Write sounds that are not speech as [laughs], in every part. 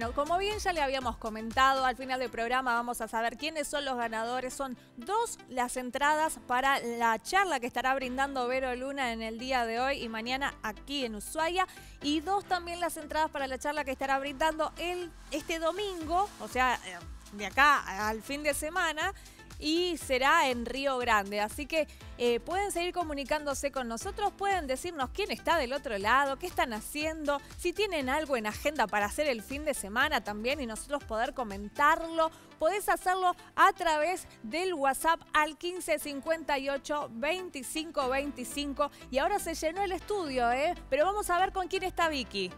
Bueno, como bien ya le habíamos comentado, al final del programa vamos a saber quiénes son los ganadores. Son dos las entradas para la charla que estará brindando Vero Luna en el día de hoy y mañana aquí en Ushuaia. Y dos también las entradas para la charla que estará brindando el, este domingo, o sea, eh, de acá al fin de semana y será en Río Grande. Así que eh, pueden seguir comunicándose con nosotros, pueden decirnos quién está del otro lado, qué están haciendo, si tienen algo en agenda para hacer el fin de semana también y nosotros poder comentarlo. Podés hacerlo a través del WhatsApp al 1558 2525. Y ahora se llenó el estudio, ¿eh? Pero vamos a ver con quién está Vicky.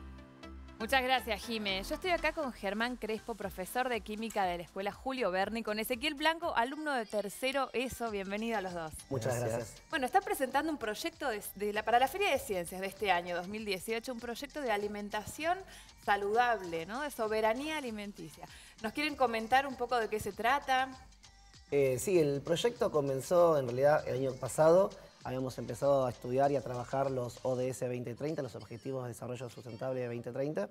Muchas gracias, Jime. Yo estoy acá con Germán Crespo, profesor de química de la Escuela Julio Berni, con Ezequiel Blanco, alumno de tercero ESO. Bienvenido a los dos. Muchas gracias. Bueno, está presentando un proyecto para la Feria de Ciencias de este año, 2018, un proyecto de alimentación saludable, ¿no? De soberanía alimenticia. ¿Nos quieren comentar un poco de qué se trata? Eh, sí, el proyecto comenzó en realidad el año pasado habíamos empezado a estudiar y a trabajar los ODS 2030, los Objetivos de Desarrollo Sustentable 2030.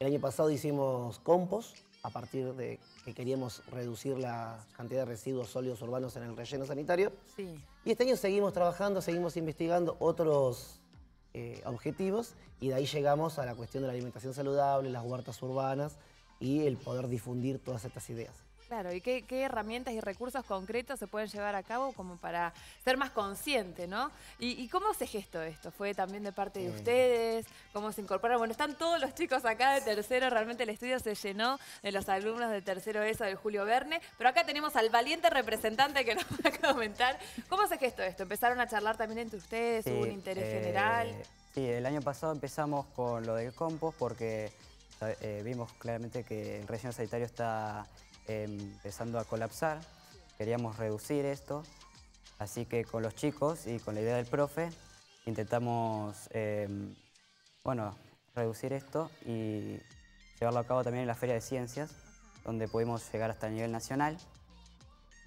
El año pasado hicimos compost a partir de que queríamos reducir la cantidad de residuos sólidos urbanos en el relleno sanitario. Sí. Y este año seguimos trabajando, seguimos investigando otros eh, objetivos y de ahí llegamos a la cuestión de la alimentación saludable, las huertas urbanas y el poder difundir todas estas ideas. Claro, ¿y qué, herramientas y recursos concretos se pueden llevar a cabo como para ser más consciente, ¿no? ¿Y, cómo se gestó esto? ¿Fue también de parte de eh. ustedes? ¿Cómo se incorporaron? Bueno, están todos los chicos acá de tercero, realmente el estudio se llenó de los alumnos de tercero ESO de Julio Verne, pero acá tenemos al valiente representante que [laughs] nos va a comentar. ¿Cómo se gestó esto? ¿Empezaron a charlar también entre ustedes? un interés eh, general? Sí, el año pasado empezamos con lo del compost porque eh, vimos claramente que el relleno sanitario está empezando a colapsar. Queríamos reducir esto, así que con los chicos y con la idea del profe intentamos em, bueno, reducir esto y llevarlo a cabo también en la Feria de Ciencias, donde pudimos llegar hasta el nivel nacional.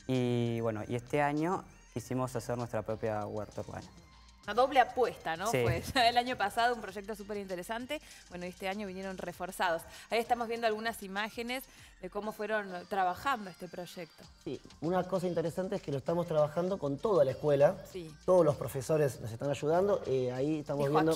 Y bueno, y este año quisimos hacer nuestra propia huerta urbana. Una doble apuesta, ¿no? Pues [laughs] el año pasado un proyecto súper interesante, bueno, este año vinieron reforzados. Ahí estamos viendo algunas imágenes de cómo fueron trabajando este proyecto. Sí, una cosa interesante es que lo estamos trabajando con toda la escuela. Sí. Todos los profesores nos están ayudando. Eh, ahí estamos viendo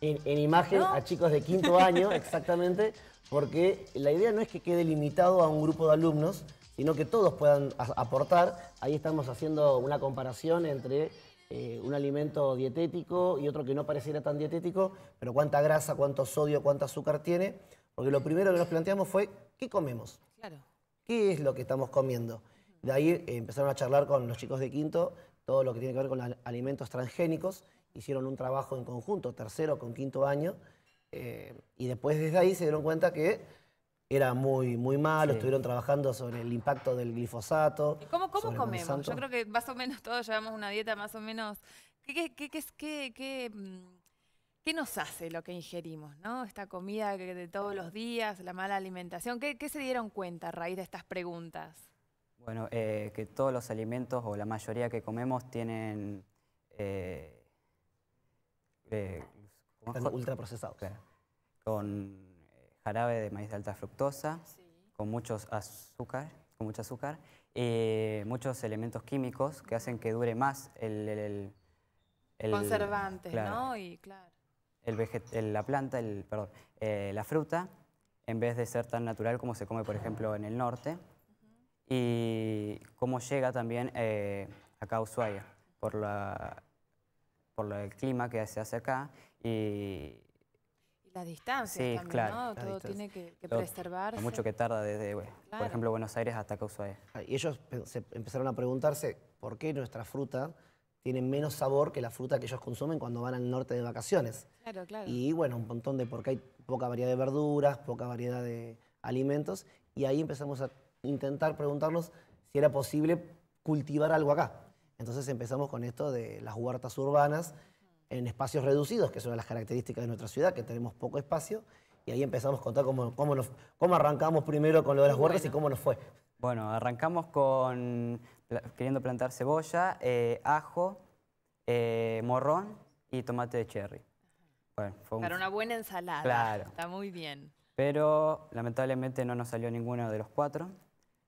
en, en imagen a chicos de quinto año, [laughs] exactamente, porque la idea no es que quede limitado a un grupo de alumnos, sino que todos puedan aportar. Ahí estamos haciendo una comparación entre eh, un alimento dietético y otro que no pareciera tan dietético, pero cuánta grasa, cuánto sodio, cuánto azúcar tiene, porque lo primero que nos planteamos fue, ¿qué comemos? Claro. ¿Qué es lo que estamos comiendo? De ahí eh, empezaron a charlar con los chicos de quinto todo lo que tiene que ver con alimentos transgénicos, hicieron un trabajo en conjunto, tercero con quinto año, eh, y después desde ahí se dieron cuenta que era muy, muy malo, estuvieron trabajando sobre el impacto del glifosato. ¿Cómo, cómo comemos? Yo creo que más o menos todos llevamos una dieta más o menos... ¿Qué, qué, qué, ¿Qué mm, nos hace lo que ingerimos? ¿no? Esta comida de todos los días, la mala alimentación. ¿Qué, se dieron cuenta a raíz de estas preguntas? Bueno, eh, que todos los alimentos o la mayoría que comemos tienen... Eh, eh, ultraprocesados. con jarabe de maíz de alta fructosa, con, muchos azúcar, con mucho azúcar y eh, muchos elementos químicos que hacen que dure más el... el, ¿no? Y claro. la planta, el, perdón, eh, la fruta, en vez de ser tan natural como se come, por ejemplo, en el norte, y cómo llega también eh, acá a Ushuaia, por, la, por el clima que se hace acá, y la distancia claro, ¿no? Todo tiene que, que Mucho que tarda desde, por ejemplo, Buenos Aires hasta Causae. Ah, y ellos empezaron a preguntarse por qué nuestra fruta tiene menos sabor que la fruta que ellos consumen cuando van al norte de vacaciones. Y bueno, un montón de por qué hay poca variedad de verduras, poca variedad de alimentos. Y ahí empezamos a intentar preguntarnos si era posible cultivar algo acá. Entonces empezamos con esto de las huertas urbanas en espacios reducidos, que es una de las características de nuestra ciudad, que tenemos poco espacio, y ahí empezamos a contar cómo, cómo, cómo arrancamos primero con lo de las huertas y cómo nos fue. Bueno, arrancamos con queriendo plantar cebolla, eh, ajo, eh, morrón y tomate de cherry. una buena ensalada. Claro. Está muy bien. Pero lamentablemente no nos salió ninguno de los cuatro.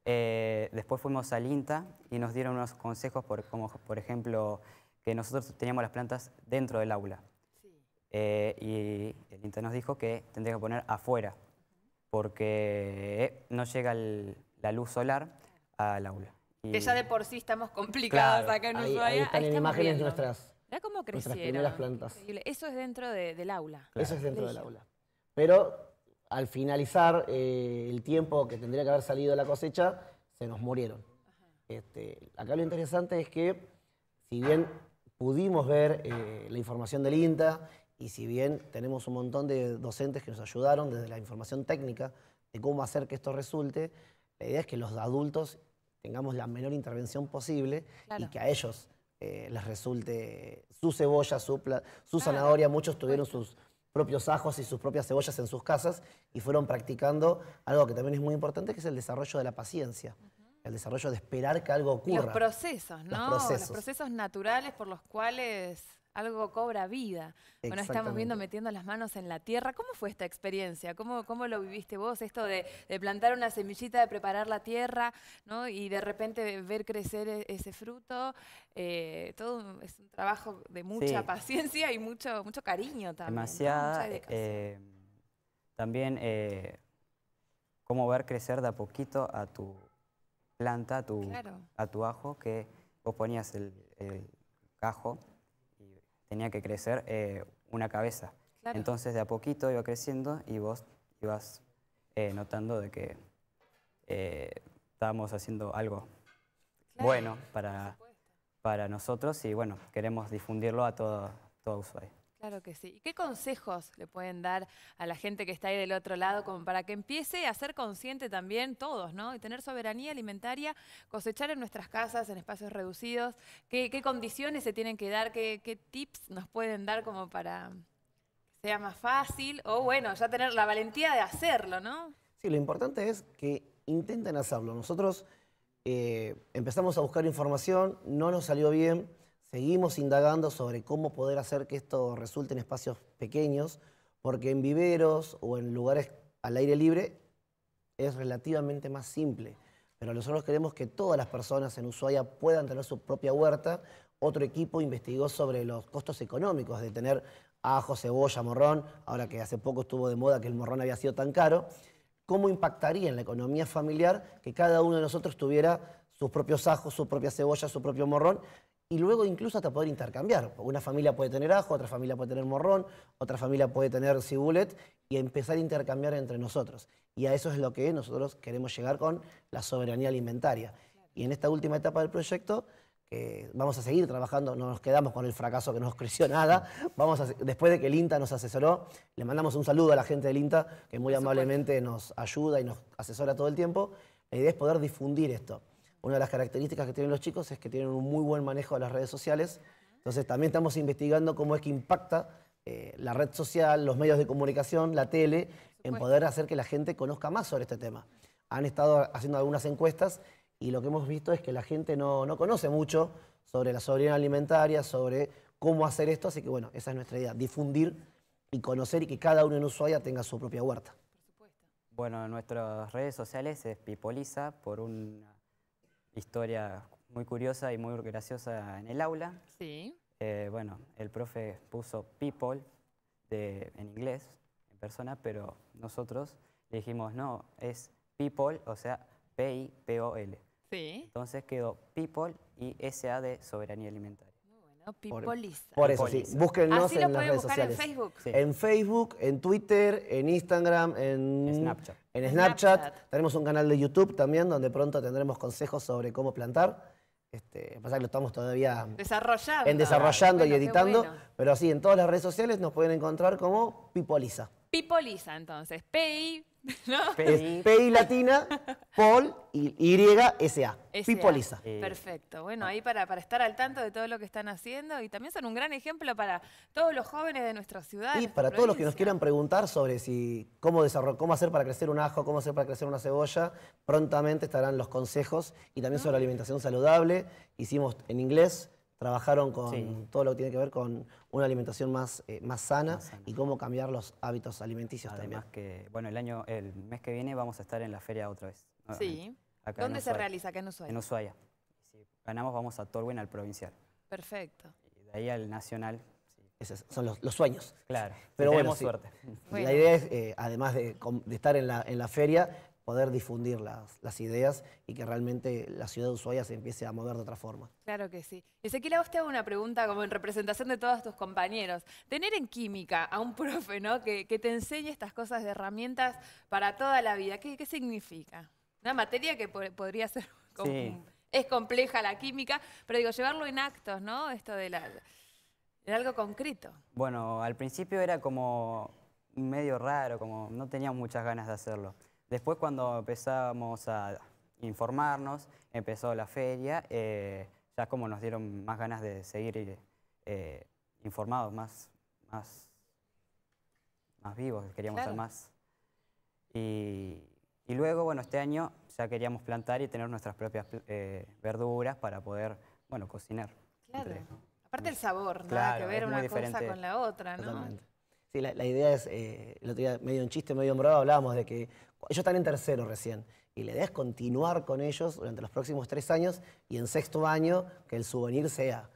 Eh, después fuimos al INTA y nos dieron unos consejos, por, como por ejemplo que nosotros teníamos las plantas dentro del aula. Eh, y el INTA nos dijo que tendría que poner afuera, porque eh, no llega la luz solar al aula. que ya de por sí estamos complicados acá en Uruguay. Ushuaia. están en imágenes nuestras. cómo crecieron. plantas. Eso es dentro del aula. Eso es dentro del aula. Pero al finalizar eh, el tiempo que tendría que haber salido la cosecha, se nos murieron. Este, acá lo interesante es que, si bien pudimos ver eh, la información del INTA y si bien tenemos un montón de docentes que nos ayudaron desde la información técnica de cómo hacer que esto resulte, la idea es que los adultos tengamos la menor intervención posible y que a ellos eh, les resulte su cebolla, su, su zanahoria. Muchos tuvieron sus propios ajos y sus propias cebollas en sus casas y fueron practicando algo que también es muy importante, que es el desarrollo de la paciencia. El desarrollo de esperar que algo ocurra. Los procesos, ¿no? Los procesos, naturales por los cuales algo cobra vida. Bueno, estamos viendo metiendo las manos en la tierra. ¿Cómo fue esta experiencia? ¿Cómo, cómo lo viviste vos, esto de, plantar una semillita, de preparar la tierra, ¿no? y de repente ver crecer e-, ese fruto? Eh, todo es un trabajo de mucha paciencia y mucho, mucho cariño también. Demasiada. Eh, también, eh, cómo ver crecer de a poquito a tu planta, a tu, a tu ajo, que vos ponías el, el cajo y tenía que crecer eh, una cabeza. Entonces de a poquito iba creciendo y vos ibas eh, notando de que eh, estábamos haciendo algo bueno para, para nosotros y bueno, queremos difundirlo a todo, todo Claro que sí. ¿Y qué consejos le pueden dar a la gente que está ahí del otro lado como para que empiece a ser consciente también todos, ¿no? Y tener soberanía alimentaria, cosechar en nuestras casas, en espacios reducidos. ¿Qué, condiciones se tienen que dar? ¿Qué, tips nos pueden dar como para que sea más fácil? O bueno, ya tener la valentía de hacerlo, ¿no? Sí, lo importante es que intenten hacerlo. Nosotros eh, empezamos a buscar información, no nos salió bien Seguimos indagando sobre cómo poder hacer que esto resulte en espacios pequeños, porque en viveros o en lugares al aire libre es relativamente más simple. Pero nosotros queremos que todas las personas en Ushuaia puedan tener su propia huerta. Otro equipo investigó sobre los costos económicos de tener ajo, cebolla, morrón, ahora que hace poco estuvo de moda que el morrón había sido tan caro, cómo impactaría en la economía familiar que cada uno de nosotros tuviera sus propios ajos, su propia cebolla, su propio morrón y luego incluso hasta poder intercambiar. Una familia puede tener ajo, otra familia puede tener morrón, otra familia puede tener cibulet y empezar a intercambiar entre nosotros. Y a eso es lo que nosotros queremos llegar con la soberanía alimentaria. Y en esta última etapa del proyecto, que vamos a seguir trabajando, no nos quedamos con el fracaso que nos creció [laughs] nada, vamos después de que el INTA nos asesoró, le mandamos un saludo a la gente del INTA, que muy amablemente nos ayuda y nos asesora todo el tiempo, la idea es poder difundir esto una de las características que tienen los chicos es que tienen un muy buen manejo de las redes sociales. Entonces también estamos investigando cómo es que impacta eh, la red social, los medios de comunicación, la tele, en poder hacer que la gente conozca más sobre este tema. Han estado haciendo algunas encuestas y lo que hemos visto es que la gente no, conoce mucho sobre la soberanía alimentaria, sobre cómo hacer esto, así que bueno, esa es nuestra idea, difundir y conocer y que cada uno en Ushuaia tenga su propia huerta. Bueno, nuestras redes sociales es Pipoliza por un historia muy curiosa y muy graciosa en el aula. Sí. Eh, bueno, el profe puso people en inglés, en persona, pero nosotros dijimos, no, es people, o sea, P-I-P-O-L. Sí. Entonces quedó people y SA de soberanía alimentaria. ¿no? Por, eso, sí. Búsquennos en las redes sociales. en Facebook. En Twitter, en Instagram, en Snapchat. En Snapchat. Tenemos un canal de YouTube también donde pronto tendremos consejos sobre cómo plantar. Este, pasa que lo estamos todavía desarrollando, en desarrollando y editando, pero sí, en todas las redes sociales nos pueden encontrar como Pipoliza. Pipoliza, entonces. PI, [laughs] ¿no? PI latina, Paul y YSA. Pipoliza. Eh. Perfecto. Bueno, ah. ahí para, estar al tanto de todo lo que están haciendo y también son un gran ejemplo para todos los jóvenes de nuestra ciudad. Y para todos los que nos quieran preguntar sobre si cómo, cómo hacer para crecer un ajo, cómo hacer para crecer una cebolla, prontamente estarán los consejos y también ah. sobre alimentación saludable. Hicimos en inglés trabajaron con todo lo que tiene que ver con una alimentación más, eh, más, sana y cómo cambiar los hábitos alimenticios también. que, bueno, el año, el mes que viene vamos a estar en la feria otra vez. Sí. ¿Dónde se realiza? Acá en Ushuaia. En Ushuaia. Si ganamos vamos a Torwin al provincial. Perfecto. Y de ahí al nacional. Esos son los, sueños. Claro. Pero bueno, suerte. La idea es, eh, además de, de estar en la, en la feria, poder difundir las, ideas y que realmente la ciudad de Ushuaia se empiece a mover de otra forma. Claro que sí. Ezequiel, a vos te hago una pregunta como en representación de todos tus compañeros. Tener en química a un [laughs] profe ¿no? que, te enseñe estas cosas de herramientas para toda la vida, ¿qué, significa? Una materia que podría ser... [laughs] Es compleja la química, pero digo, llevarlo en actos, ¿no? Esto de la... algo concreto. Bueno, al principio era como medio raro, como no tenía muchas ganas de hacerlo. Después cuando empezamos a informarnos, empezó la feria, eh, ya como nos dieron más ganas de seguir eh, informados, más, más, más vivos, queríamos ser más. Y, luego, bueno, este año ya queríamos plantar y tener nuestras propias eh, verduras para poder, bueno, cocinar. Claro. Aparte el sabor, nada que ver una cosa con la otra, ¿no? Sí, la, idea es, eh, el otro día medio un chiste, medio en broma, hablábamos de que ellos están en tercero recién. Y la idea es continuar con ellos durante los próximos tres años y en sexto año que el souvenir sea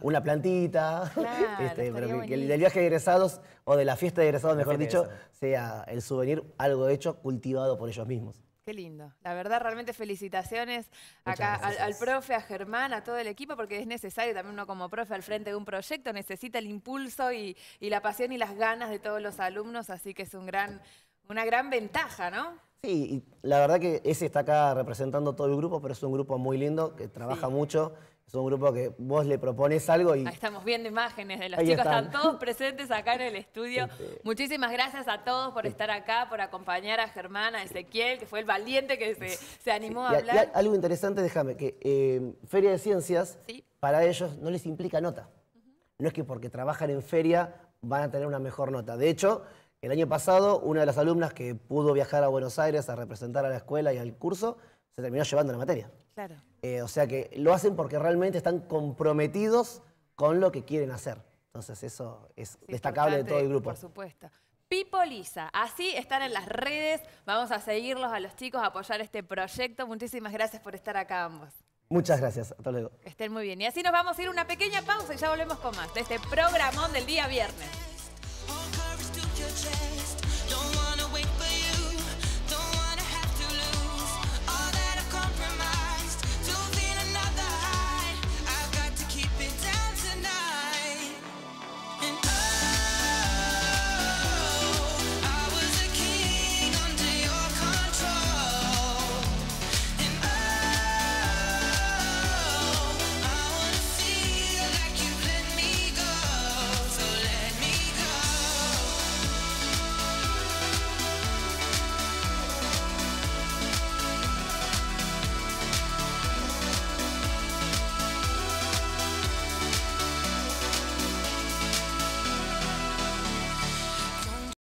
Una plantita, [laughs] [laughs] este, pero que, que el del viaje de egresados o de la fiesta de egresados, mejor dicho, sea el souvenir, algo hecho, cultivado por ellos mismos lindo. La verdad, realmente felicitaciones acá al, profe, a Germán, a todo el equipo, porque es necesario también uno como profe al frente de un proyecto, necesita el impulso y, la pasión y las ganas de todos los alumnos, así que es gran, una gran ventaja, ¿no? Sí, y la verdad que ese está acá representando todo el grupo, pero es un grupo muy lindo, que trabaja mucho es un grupo que vos le propones algo y... Ahí estamos viendo imágenes de los chicos, están. todos presentes acá en el estudio. Este. Muchísimas gracias a todos por estar acá, por acompañar a Germán, a Ezequiel, que fue el valiente que se, animó a hablar. algo interesante, déjame, que eh, Feria de Ciencias, para ellos no les implica nota. No es que porque trabajan en feria van a tener una mejor nota. De hecho, el año pasado, una de las alumnas que pudo viajar a Buenos Aires a representar a la escuela y al curso terminó llevando la materia. Claro. Eh, o sea que lo hacen porque realmente están comprometidos con lo que quieren hacer. Entonces eso es, destacable de todo el grupo. Por supuesto. Lisa, así están en las redes. Vamos a seguirlos a los chicos, a apoyar este proyecto. Muchísimas gracias por estar acá ambos. Muchas gracias, hasta luego. Estén muy bien. Y así nos vamos a ir una pequeña pausa y ya volvemos con más de este programón del día viernes.